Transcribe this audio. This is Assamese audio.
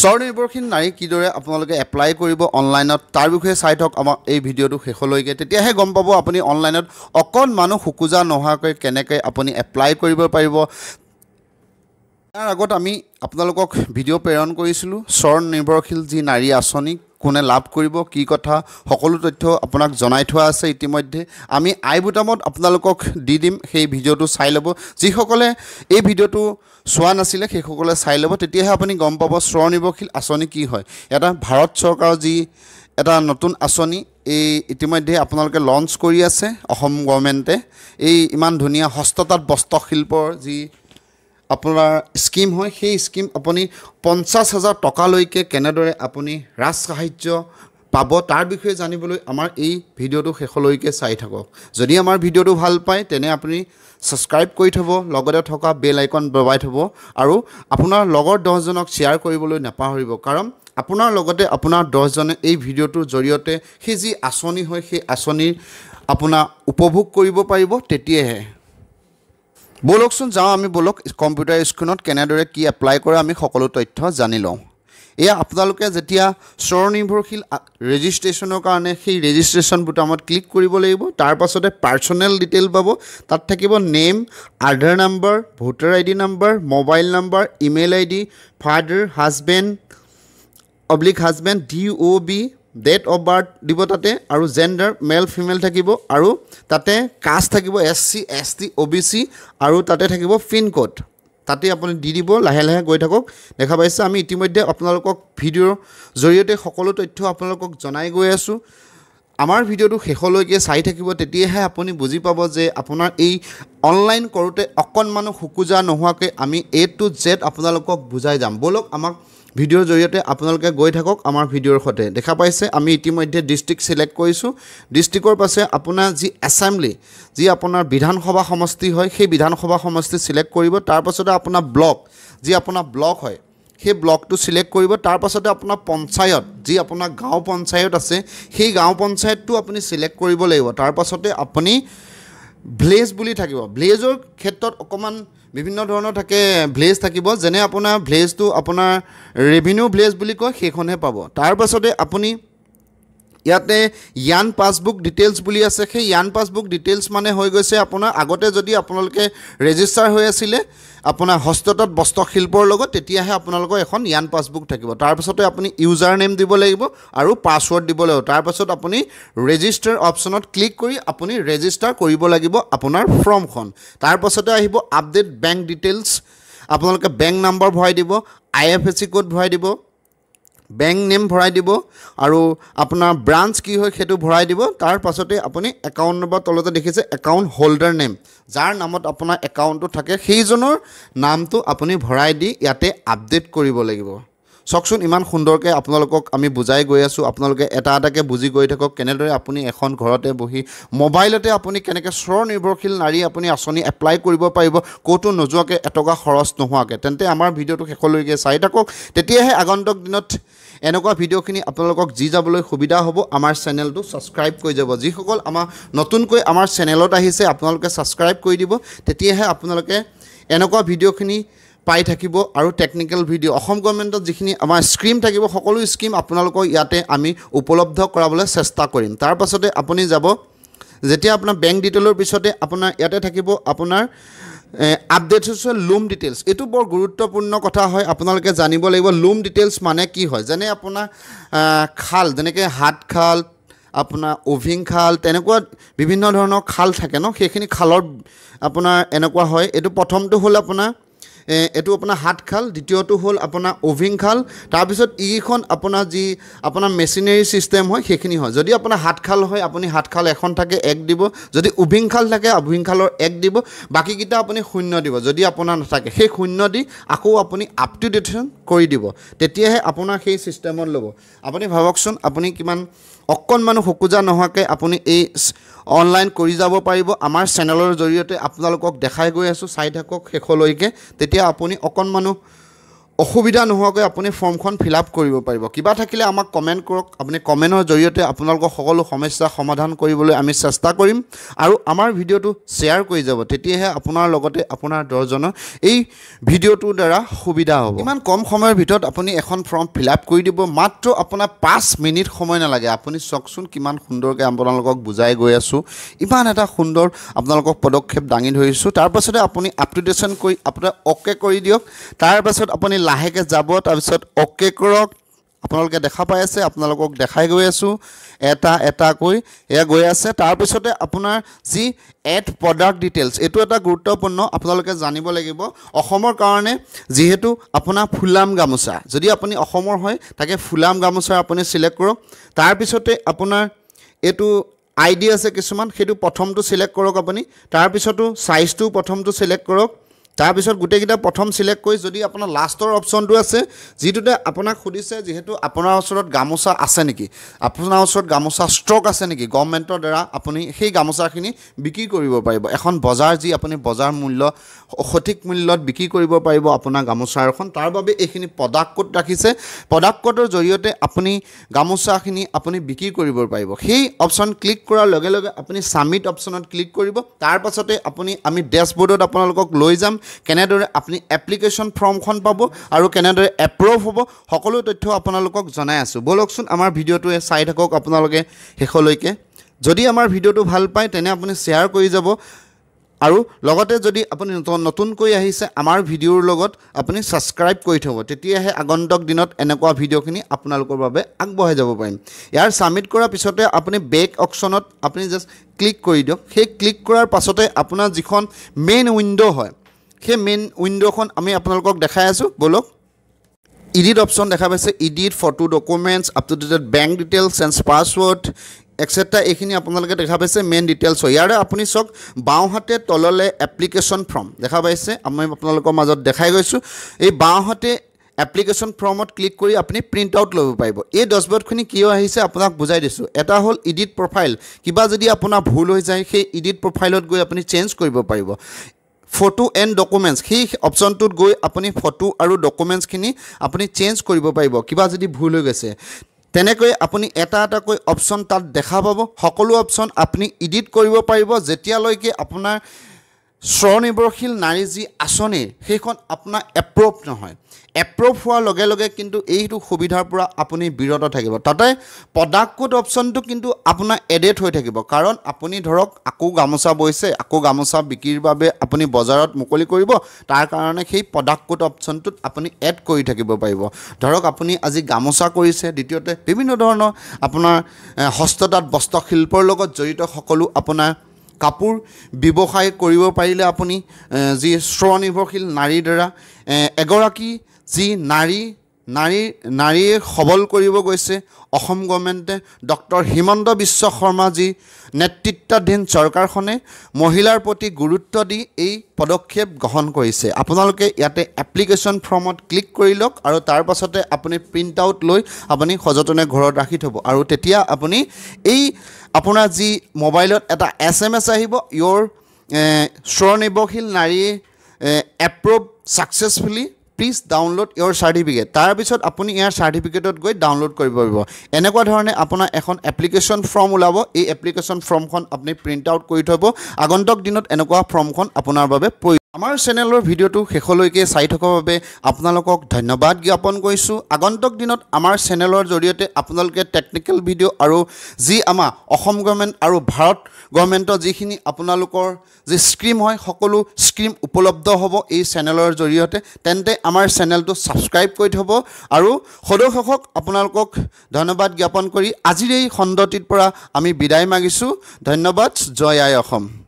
স্বনিৰ্ভৰশীল নাৰী কিদৰে আপোনালোকে এপ্লাই কৰিব অনলাইনত তাৰ বিষয়ে চাই থাকক আমাৰ এই ভিডিঅ'টো শেষলৈকে তেতিয়াহে গম পাব আপুনি অনলাইনত অকণমানো শুকুজা নোহোৱাকৈ কেনেকৈ আপুনি এপ্লাই কৰিব পাৰিব ইয়াৰ আগত আমি আপোনালোকক ভিডিঅ' প্ৰেৰণ কৰিছিলোঁ স্বনিৰ্ভৰশীল যি নাৰী আঁচনিক কোনে লাভ কৰিব কি কথা সকলো তথ্য আপোনাক জনাই থোৱা আছে ইতিমধ্যে আমি আই বুটামত আপোনালোকক দি দিম সেই ভিডিঅ'টো চাই ল'ব যিসকলে এই ভিডিঅ'টো চোৱা নাছিলে সেইসকলে চাই ল'ব তেতিয়াহে আপুনি গম পাব স্বনিৰ্ভৰশীল আঁচনি কি হয় এটা ভাৰত চৰকাৰৰ যি এটা নতুন আঁচনি এই ইতিমধ্যে আপোনালোকে লঞ্চ কৰি আছে অসম গভমেণ্টে এই ইমান ধুনীয়া হস্ততাঁত বস্ত্ৰশিল্পৰ যি আপোনাৰ স্কিম হয় সেই স্কিম আপুনি পঞ্চাছ হাজাৰ টকালৈকে কেনেদৰে আপুনি ৰাজ সাহাৰ্য পাব তাৰ বিষয়ে জানিবলৈ আমাৰ এই ভিডিঅ'টো শেষলৈকে চাই থাকক যদি আমাৰ ভিডিঅ'টো ভাল পায় তেনে আপুনি ছাবস্ক্ৰাইব কৰি থ'ব লগতে থকা বেল আইকন দবাই থ'ব আৰু আপোনাৰ লগৰ দহজনক শ্বেয়াৰ কৰিবলৈ নাপাহৰিব কাৰণ আপোনাৰ লগতে আপোনাৰ দহজনে এই ভিডিঅ'টোৰ জৰিয়তে সেই যি আঁচনি হয় সেই আঁচনিৰ আপোনাৰ উপভোগ কৰিব পাৰিব তেতিয়াহে বলকচোন যাওঁ আমি বলক কম্পিউটাৰ স্ক্ৰীণত কেনেদৰে কি এপ্লাই কৰা আমি সকলো তথ্য জানি লওঁ এয়া আপোনালোকে যেতিয়া স্বনিৰ্ভৰশীল ৰেজিষ্ট্ৰেশ্যনৰ কাৰণে সেই ৰেজিষ্ট্ৰেশ্যন বুটামত ক্লিক কৰিব লাগিব তাৰপাছতে পাৰ্চনেল ডিটেইল পাব তাত থাকিব name Aadhaar number voter ID D number mobile number email I D father husband oblique husband D O' B date of birth দিব তাতে আৰু জেণ্ডাৰ মেল ফিমেল থাকিব আৰু তাতে কাষ্ট থাকিব S C S T O' B C আৰু তাতে থাকিব পিনক'ড তাতে আপুনি দি দিব লাহে লাহে গৈ থাকক দেখা পাইছে আমি ইতিমধ্যে আপোনালোকক ভিডিঅ'ৰ জৰিয়তে সকলো তথ্য আপোনালোকক জনাই গৈ আছোঁ আমাৰ ভিডিঅ'টো শেষলৈকে চাই থাকিব তেতিয়াহে আপুনি বুজি পাব যে আপোনাৰ এই অনলাইন কৰোঁতে অকণমানো শুকুজা নোহোৱাকৈ আমি এ টু জেড আপোনালোকক বুজাই যাম ব'লক আমাক ভিডিঅ'ৰ জৰিয়তে আপোনালোকে গৈ থাকক আমাৰ ভিডিঅ'ৰ সৈতে দেখা পাইছে আমি ইতিমধ্যে ডিষ্ট্ৰিক্ট চিলেক্ট কৰিছোঁ ডিষ্ট্ৰিক্টৰ পাছে আপোনাৰ যি এছেম্বলি যি আপোনাৰ বিধানসভা সমষ্টি হয় সেই বিধানসভা সমষ্টি চিলেক্ট কৰিব তাৰপাছতে আপোনাৰ ব্লক যি আপোনাৰ ব্লক হয় সেই ব্লকটো চিলেক্ট কৰিব তাৰপাছতে আপোনাৰ পঞ্চায়ত যি আপোনাৰ গাঁও পঞ্চায়ত আছে সেই গাঁও পঞ্চায়তটো আপুনি চিলেক্ট কৰিব লাগিব তাৰপাছতে আপুনি ভিলেজ বুলি থাকিব ভিলেজৰ ক্ষেত্ৰত অকণমান বিভিন্ন ধৰণৰ থাকে ভিলেজ থাকিব যেনে আপোনাৰ ভিলেজটো আপোনাৰ ৰেভিনিউ ভিলেজ বুলি কয় সেইখনহে পাব তাৰপাছতে আপুনি ইয়াতে ইয়ান পাছবুক ডিটেইলছ বুলি আছে সেই ইয়ান পাছবুক ডিটেইলছ মানে হৈ গৈছে আপোনাৰ আগতে যদি আপোনালোকে ৰেজিষ্টাৰ হৈ আছিলে আপোনাৰ হস্ততাঁত বস্ত্ৰশিল্পৰ লগত তেতিয়াহে আপোনালোকৰ এখন ইয়ান পাছবুক থাকিব তাৰপিছতে আপুনি ইউজাৰ নেম দিব লাগিব আৰু পাছৱৰ্ড দিব লাগিব তাৰপাছত আপুনি ৰেজিষ্টাৰ অপশ্যনত ক্লিক কৰি আপুনি ৰেজিষ্টাৰ কৰিব লাগিব আপোনাৰ ফৰ্মখন তাৰপাছতে আহিব আপডেট বেংক ডিটেইলছ আপোনালোকে বেংক নাম্বাৰ ভৰাই দিব I F S C code ভৰাই দিব বেংক নেম ভৰাই দিব আৰু আপোনাৰ ব্ৰাঞ্চ কি হয় সেইটো ভৰাই দিব তাৰপাছতে আপুনি একাউণ্ট নম্বৰ তলতে দেখিছে একাউণ্ট হোল্ডাৰ নেম যাৰ নামত আপোনাৰ একাউণ্টটো থাকে সেইজনৰ নামটো আপুনি ভৰাই দি ইয়াতে আপডেট কৰিব লাগিব চাওকচোন ইমান সুন্দৰকৈ আপোনালোকক আমি বুজাই গৈ আছোঁ আপোনালোকে এটা এটাকৈ বুজি গৈ থাকক কেনেদৰে আপুনি এখন ঘৰতে বহি মোবাইলতে আপুনি কেনেকৈ স্বনিৰ্ভৰশীল নাৰী আপুনি আঁচনি এপ্লাই কৰিব পাৰিব ক'তো নোযোৱাকৈ এটকা খৰচ নোহোৱাকৈ তেন্তে আমাৰ ভিডিঅ'টো শেষলৈকে চাই থাকক তেতিয়াহে আগন্তুক দিনত এনেকুৱা ভিডিঅ'খিনি আপোনালোকক যি যাবলৈ সুবিধা হ'ব আমাৰ চেনেলটো ছাবস্ক্ৰাইব কৰি যাব যিসকল আমাৰ নতুনকৈ আমাৰ চেনেলত আহিছে আপোনালোকে ছাবস্ক্ৰাইব কৰি দিব তেতিয়াহে আপোনালোকে এনেকুৱা ভিডিঅ'খিনি পাই থাকিব আৰু টেকনিকেল ভিডিঅ' অসম গভৰ্মেণ্টত যিখিনি আমাৰ স্কিম থাকিব সকলো স্কিম আপোনালোকৰ ইয়াতে আমি উপলব্ধ কৰাবলৈ চেষ্টা কৰিম তাৰপাছতে আপুনি যাব যেতিয়া আপোনাৰ বেংক ডিটেইলৰ পিছতে আপোনাৰ ইয়াতে থাকিব আপোনাৰ আপডেট হৈছে লোম ডিটেইলছ এইটো বৰ গুৰুত্বপূৰ্ণ কথা হয় আপোনালোকে জানিব লাগিব লোম ডিটেইলছ মানে কি হয় যেনে আপোনাৰ খাল যেনেকৈ হাত খাল আপোনাৰ অভিং খাল তেনেকুৱা বিভিন্ন ধৰণৰ খাল থাকে ন সেইখিনি খালৰ আপোনাৰ এনেকুৱা হয় এইটো প্ৰথমটো হ'ল আপোনাৰ এইটো আপোনাৰ হাতখাল দ্বিতীয়টো হ'ল আপোনাৰ খাল তাৰপিছত ইখন আপোনাৰ যি আপোনাৰ মেচিনেৰী ছিষ্টেম হয় সেইখিনি হয় যদি আপোনাৰ হাতখাল হয় আপুনি হাতখাল এখন থাকে এক দিব যদি খাল থাকে অভিং খালৰ এক দিব বাকীকেইটা আপুনি শূন্য দিব যদি আপোনাৰ নাথাকে সেই শূন্য দি আকৌ আপুনি আপ টু ডেটেশ্যন কৰি দিব তেতিয়াহে আপোনাৰ সেই ছিষ্টেমত ল'ব আপুনি ভাবকচোন আপুনি কিমান অকণমানো শুকুজা নোহোৱাকৈ আপুনি এই অনলাইন কৰি যাব পাৰিব আমাৰ চেনেলৰ জৰিয়তে আপোনালোকক দেখাই গৈ আছোঁ চাই থাকক শেষলৈকে তেতিয়া আপুনি অকণমানো অসুবিধা নোহোৱাকৈ আপুনি ফৰ্মখন ফিল আপ কৰিব পাৰিব কিবা থাকিলে আমাক কমেণ্ট কৰক আপুনি কমেণ্টৰ জৰিয়তে আপোনালোকৰ সকলো সমস্যা সমাধান কৰিবলৈ আমি চেষ্টা কৰিম আৰু আমাৰ ভিডিঅ'টো শ্বেয়াৰ কৰি যাব তেতিয়াহে আপোনাৰ লগতে আপোনাৰ দহজনৰ এই ভিডিঅ'টোৰ দ্বাৰা সুবিধা হ'ব ইমান কম সময়ৰ ভিতৰত আপুনি এখন ফৰ্ম ফিল আপ কৰি দিব মাত্ৰ আপোনাৰ পাঁচ মিনিট সময় নালাগে আপুনি চাওকচোন কিমান সুন্দৰকৈ আপোনালোকক বুজাই গৈ আছোঁ ইমান এটা সুন্দৰ আপোনালোকক পদক্ষেপ দাঙি ধৰিছোঁ তাৰপাছতে আপুনি আপ টু কৰি আপোনাৰ অ'কে কৰি দিয়ক তাৰপাছত আপুনি লাহেকে যাব তাৰপিছত অকে কৰক আপোনালোকে দেখা পাই আছে আপোনালোকক দেখাই গৈ আছোঁ এটা এটাকৈ এয়া গৈ আছে তাৰপিছতে আপোনাৰ যি এড প্ৰডাক্ট ডিটেইলছ এইটো এটা গুৰুত্বপূৰ্ণ আপোনালোকে জানিব লাগিব অসমৰ কাৰণে যিহেতু আপোনাৰ ফুলাম গামোচা যদি আপুনি অসমৰ হয় তাকে ফুলাম গামোচা আপুনি চিলেক্ট কৰক তাৰপিছতে আপোনাৰ এইটো আই ডি আছে কিছুমান সেইটো প্ৰথমটো চিলেক্ট কৰক আপুনি তাৰপিছতো চাইজটো প্ৰথমটো চিলেক্ট কৰক তাৰপিছত গোটেইকেইটা প্ৰথম ছিলেক্ট কৰি যদি আপোনাৰ লাষ্টৰ অপশ্যনটো আছে যিটোতে আপোনাক সুধিছে যিহেতু আপোনাৰ ওচৰত গামোচা আছে নেকি আপোনাৰ ওচৰত গামোচা ষ্টক আছে নেকি গভৰ্ণমেণ্টৰ দ্বাৰা আপুনি সেই গামোচাখিনি বিক্ৰী কৰিব পাৰিব এখন বজাৰ যি আপুনি বজাৰ মূল্য সঠিক মূল্যত বিক্ৰী কৰিব পাৰিব আপোনাৰ গামোচা এখন তাৰ বাবে এইখিনি প্ৰডাক্ট কোড ৰাখিছে প্ৰডাক্ট কোডৰ জৰিয়তে আপুনি গামোচাখিনি আপুনি বিক্ৰী কৰিব পাৰিব সেই অপশ্যন ক্লিক কৰাৰ লগে লগে আপুনি ছাবমিট অপশ্যনত ক্লিক কৰিব তাৰপাছতে আপুনি আমি ডেছবোৰ্ডত আপোনালোকক লৈ যাম কেনেদৰে আপুনি এপ্লিকেশ্যন ফৰ্মখন পাব আৰু কেনেদৰে এপ্ৰুভ হ'ব সকলো তথ্য আপোনালোকক জনাই আছোঁ বলকচোন আমাৰ ভিডিঅ'টোৱে চাই থাকক আপোনালোকে শেষলৈকে যদি আমাৰ ভিডিঅ'টো ভাল পায় তেনে আপুনি শ্বেয়াৰ কৰি যাব আৰু লগতে যদি আপুনি নতুনকৈ আহিছে আমাৰ ভিডিঅ'ৰ লগত আপুনি ছাবস্ক্ৰাইব কৰি থ'ব তেতিয়াহে আগন্তুক দিনত এনেকুৱা ভিডিঅ'খিনি আপোনালোকৰ বাবে আগবঢ়াই যাব পাৰিম ইয়াৰ ছাবমিট কৰাৰ পিছতে আপুনি বেক অপশ্যনত আপুনি জাষ্ট ক্লিক কৰি দিয়ক সেই ক্লিক কৰাৰ পাছতে আপোনাৰ যিখন মেইন উইণ্ড' হয় সেই মেইন উইণ্ডখন আমি আপোনালোকক দেখাই আছোঁ বলক ইডিট অপশ্যন দেখা পাইছে edit photo documents up to dated bank details and password etcetera এইখিনি আপোনালোকে দেখা পাইছে মেইন ডিটেইলছ হয় ইয়াৰে আপুনি চাওক বাওঁহাতে তললৈ এপ্লিকেশ্যন ফৰ্ম দেখা পাইছে আমি আপোনালোকৰ মাজত দেখাই গৈছোঁ এই বাওঁহাতে এপ্লিকেশ্যন ফৰ্মত ক্লিক কৰি আপুনি প্ৰিণ্ট আউট ল'ব পাৰিব এই দছবৰ্ডখিনি কিয় আহিছে আপোনাক বুজাই দিছোঁ এটা হ'ল ইডিট প্ৰফাইল কিবা যদি আপোনাৰ ভুল হৈ যায় সেই ইডিট প্ৰফাইলত গৈ আপুনি চেঞ্জ কৰিব পাৰিব ফটো এণ্ড ডকুমেণ্টছ সেই অপশ্যনটোত গৈ আপুনি ফটো আৰু ডকুমেণ্টছখিনি আপুনি চেঞ্জ কৰিব পাৰিব কিবা যদি ভুল হৈ গৈছে তেনেকৈ আপুনি এটা এটাকৈ অপশ্যন তাত দেখা পাব সকলো অপশ্যন আপুনি ইডিট কৰিব পাৰিব যেতিয়ালৈকে আপোনাৰ স্বনিৰ্ভৰশীল নাৰী যি আঁচনি সেইখন আপোনাৰ এপ্ৰুভ নহয় এপ্ৰুভ হোৱাৰ লগে লগে কিন্তু এইটো সুবিধাৰ পৰা আপুনি বিৰত থাকিব তাতে প্ৰডাক্ট কোড অপশ্যনটো কিন্তু আপোনাৰ এডেট হৈ থাকিব কাৰণ আপুনি ধৰক আকৌ গামোচা বৈছে আকৌ গামোচা বিক্ৰীৰ বাবে আপুনি বজাৰত মুকলি কৰিব তাৰ কাৰণে সেই প্ৰডাক্ট কোড অপশ্যনটোত আপুনি এড কৰি থাকিব পাৰিব ধৰক আপুনি আজি গামোচা কৰিছে দ্বিতীয়তে বিভিন্ন ধৰণৰ আপোনাৰ হস্ততাঁত বস্ত্ৰশিল্পৰ লগত জড়িত সকলো আপোনাৰ কাপোৰ ব্যৱসায় কৰিব পাৰিলে আপুনি যি স্বনিৰ্ভৰশীল নাৰীৰ দ্বাৰা এগৰাকী যি নাৰী নাৰী নাৰীয়ে সবল কৰিব গৈছে অসম গভৰ্ণমেণ্টে ডক্টৰ হিমন্ত বিশ্ব শৰ্মা যি নেতৃত্বাধীন চৰকাৰখনে মহিলাৰ প্ৰতি গুৰুত্ব দি এই পদক্ষেপ গ্ৰহণ কৰিছে আপোনালোকে ইয়াতে এপ্লিকেশ্যন ফৰ্মত ক্লিক কৰি লওক আৰু তাৰ পাছতে আপুনি প্ৰিণ্ট আউট লৈ আপুনি সযতনে ঘৰত ৰাখি থ'ব আৰু তেতিয়া আপুনি এই আপোনাৰ যি মোবাইলত এটা এছ এম এছ আহিব ইয়ৰ স্বনিৰ্ভৰশীল নাৰীয়ে এপ্ৰুভ ছাকচেছফুলি প্লিজ ডাউনলোড ইয়ৰ চাৰ্টিফিকেট তাৰপিছত আপুনি ইয়াৰ চাৰ্টিফিকেটত গৈ ডাউনলোড কৰিব পাৰিব এনেকুৱা ধৰণে আপোনাৰ এখন এপ্লিকেশ্যন ফৰ্ম ওলাব এই এপ্লিকেশ্যন ফৰ্মখন আপুনি প্ৰিণ্ট আউট কৰি থ'ব আগন্তক দিনত এনেকুৱা ফৰ্মখন আপোনাৰ বাবে প্ৰয়োজন আমাৰ চেনেলৰ ভিডিঅ'টো শেষলৈকে চাই থকাৰ বাবে আপোনালোকক ধন্যবাদ জ্ঞাপন কৰিছোঁ আগন্তুক দিনত আমাৰ চেনেলৰ জৰিয়তে আপোনালোকে টেকনিকেল ভিডিঅ' আৰু যি আমাৰ অসম গভৰ্ণমেণ্ট আৰু ভাৰত গভৰ্ণমেণ্টৰ যিখিনি আপোনালোকৰ যি স্ক্ৰীম হয় সকলো স্ক্ৰীম উপলব্ধ হ'ব এই চেনেলৰ জৰিয়তে তেন্তে আমাৰ চেনেলটো ছাবস্ক্ৰাইব কৰি থ'ব আৰু সদৌশেষক আপোনালোকক ধন্যবাদ জ্ঞাপন কৰি আজিৰ এই খণ্ডটিৰ পৰা আমি বিদায় মাগিছোঁ ধন্যবাদ জয় আই অসম